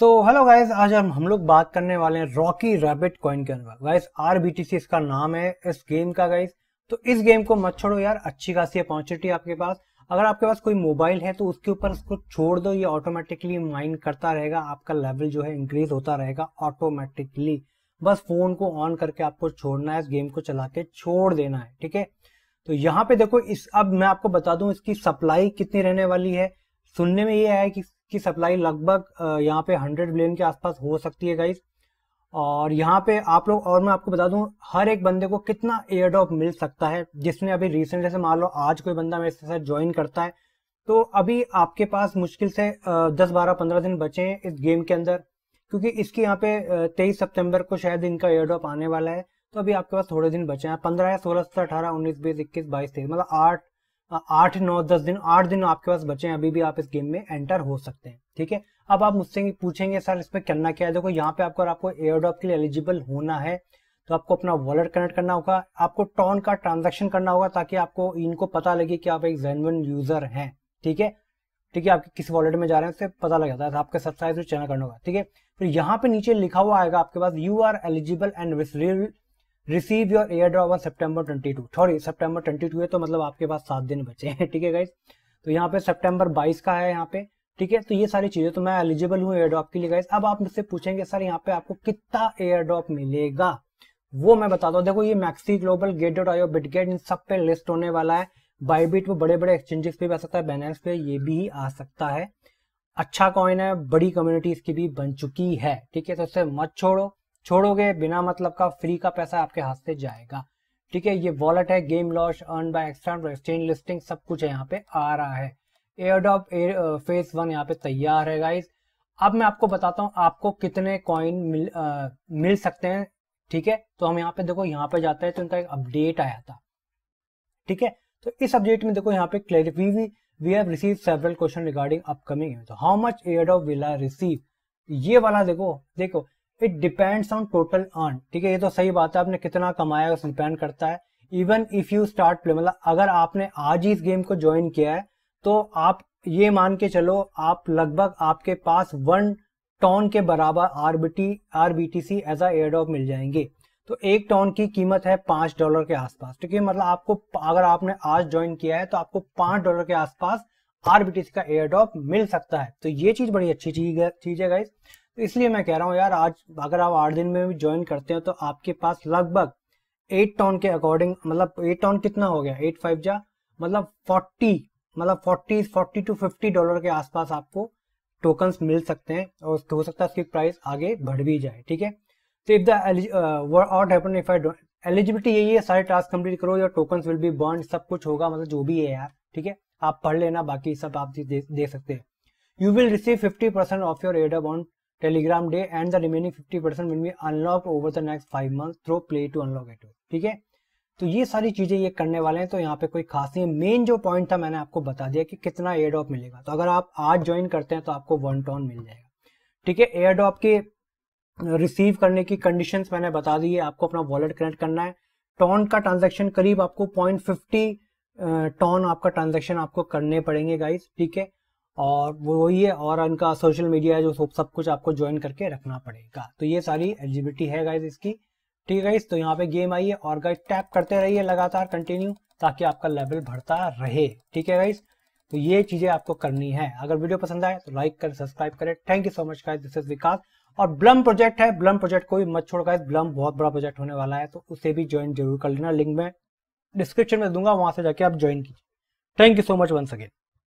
so hello guys आज हम हम लोग बात करने वाले हैं रॉकी रैबिट कॉइन के अंदर गाइज आर इसका नाम है इस गेम का गाइज तो इस गेम को मत छोड़ो यार अच्छी खासी अपॉर्चुनिटी आपके पास अगर आपके पास कोई मोबाइल है तो उसके ऊपर उसको छोड़ दो ये ऑटोमेटिकली माइन करता रहेगा आपका लेवल जो है इंक्रीज होता रहेगा ऑटोमेटिकली बस फोन को ऑन करके आपको छोड़ना है इस गेम को चला के छोड़ देना है ठीक है तो यहाँ पे देखो इस अब मैं आपको बता दूं इसकी सप्लाई कितनी रहने वाली है सुनने में ये है कि इसकी सप्लाई लगभग यहाँ पे 100 बिलियन के आसपास हो सकती है गाइज और यहाँ पे आप लोग और मैं आपको बता दूँ हर एक बंदे को कितना एयर ड्रॉप मिल सकता है जिसने अभी रिसेंटली से मान लो आज कोई बंदा मेरे साथ ज्वाइन करता है तो अभी आपके पास मुश्किल से दस बारह पंद्रह दिन बचे हैं इस गेम के अंदर क्योंकि इसकी यहाँ पे तेईस सितंबर को शायद इनका एयर ड्रॉप आने वाला है तो अभी आपके पास थोड़े दिन बचे हैं पंद्रह या सोलह सत्रह अठारह उन्नीस बीस इक्कीस बाईस तेईस मतलब आठ हाँ, आठ नौ दस दिन आठ दिन आपके पास बचे हैं अभी भी आप इस गेम में एंटर हो सकते हैं ठीक है अब आप मुझसे पूछेंगे सर इसमें करना क्या है देखो यहाँ पे आपको आपको एयरड्रॉप के लिए एलिजिबल होना है तो आपको अपना वॉलेट कनेक्ट करना होगा आपको टॉन का ट्रांजेक्शन करना होगा ताकि आपको इनको पता लगे कि आप एक जेनवन यूजर हैं ठीक है ठीक है आपके किस वॉलेट में जा रहे हैं उससे पता लग जाता है आपके सब्सक्राइब चैनल करना होगा ठीक है फिर यहाँ पे नीचे लिखा हुआ आएगा आपके पास you are eligible and receive your airdrop on September twenty two sorry September twenty two है तो मतलब आपके पास सात दिन बचे हैं ठीक है गाइज तो यहाँ पे सेप्टेम्बर बाईस का है यहाँ पे ठीक है तो ये सारी चीजें तो मैं एलिजिबल हूँ एयर ड्रॉप के लिए गाइज अब आप मुझसे पूछेंगे सर यहाँ पे आपको कितना एयर ड्रॉप मिलेगा वो मैं बताता हूँ देखो ये MEXC global gate dot io Bitget इन सब पे लिस्ट होने वाला है बाइबिट वो बड़े बड़े एक्सचेंजेस पे भी आ सकता है बैनेंस पे ये भी आ सकता है अच्छा कॉइन है बड़ी कम्युनिटी इसकी भी बन चुकी है ठीक है तो इसे मत छोड़ो छोड़ोगे बिना मतलब का फ्री का पैसा आपके हाथ से जाएगा ठीक है ये वॉलेट है game loss earn by extern exchange listing सब कुछ है यहाँ पे आ रहा है एयरडॉप फेज वन यहाँ पे तैयार है गाइज अब मैं आपको बताता हूँ आपको कितने कॉइन मिल आ, मिल सकते हैं ठीक है तो हम यहाँ पे देखो यहाँ पे जाते हैं तो इनका एक अपडेट आया था ठीक है तो इस अपडेट में देखो यहाँ पे clarify we we have receive several question regarding upcoming how much airdrop will I receive ये वाला देखो देखो it depends on total earn ठीक है ये तो सही बात है आपने कितना कमाया उस डिपेंड करता है even if you start play मतलब अगर आपने आज ही इस गेम को ज्वाइन किया है तो आप ये मान के चलो आप लगभग आपके पास वन टॉन के बराबर RBT RBTC as a airdrop मिल जाएंगे तो एक टॉन की कीमत है पांच डॉलर के आसपास ठीक है मतलब आपको अगर आपने आज ज्वाइन किया है तो आपको पांच डॉलर के आसपास आरबीटीसी का एयर ड्रॉप मिल सकता है तो ये चीज बड़ी अच्छी चीज है चीज है तो इसलिए मैं कह रहा हूँ यार आज अगर आप आठ दिन में भी ज्वाइन करते हो तो आपके पास लगभग एट टाउन के अकॉर्डिंग मतलब एट टाउन कितना हो गया एट फाइव जा मतलब फोर्टी मतलब forty forty to fifty dollar के आसपास आपको टोकन्स मिल सकते हैं और हो सकता है उसकी प्राइस आगे बढ़ भी जाए ठीक है तो इफ दैपन है एलिजिबिलिटी यही है सारे टास्क कंप्लीट करो या टोकन विल बी बर्न सब कुछ होगा मतलब जो भी है यार ठीक है आप पढ़ लेना बाकी सब आप दे, दे सकते हैं you will receive fifty percent of your ad abound Telegram day and the remaining fifty percent will be unlock over the next five month through play to unlock at ठीक है तो ये सारी चीज़ें ये करने वाले हैं तो यहाँ पे कोई खास नहीं है मेन जो पॉइंट था मैंने आपको बता दिया कि कितना एयर ड्रॉप मिलेगा तो अगर आप आज ज्वाइन करते हैं तो आपको वन टॉन मिल जाएगा ठीक है एयर ड्रॉप के रिसीव करने की कंडीशन मैंने बता दी है आपको अपना वॉलेट कनेक्ट करना है टॉन का ट्रांजेक्शन करीब आपको पॉइंट फिफ्टी टॉन आपका ट्रांजेक्शन आपको करने पड़ेंगे गाइज ठीक है और वो वही है और उनका सोशल मीडिया जो सब कुछ आपको ज्वाइन करके रखना पड़ेगा तो ये सारी एलिजिबिलिटी है गाइज इसकी ठीक है गाइज तो यहाँ पे गेम आई है और गाइज टैप करते रहिए लगातार कंटिन्यू ताकि आपका लेवल बढ़ता रहे ठीक है गाइज तो ये चीजें आपको करनी है अगर वीडियो पसंद आए तो लाइक करें सब्सक्राइब करें thank you so much guys this is Vikas और ब्लम प्रोजेक्ट है ब्लम प्रोजेक्ट को भी मत छोड़ गाइज ब्लम बहुत बड़ा प्रोजेक्ट होने वाला है तो उसे भी ज्वाइन जरूर कर लेना लिंक में डिस्क्रिप्शन में दूंगा वहां से जाके आप ज्वाइन कीजिए thank you so much once again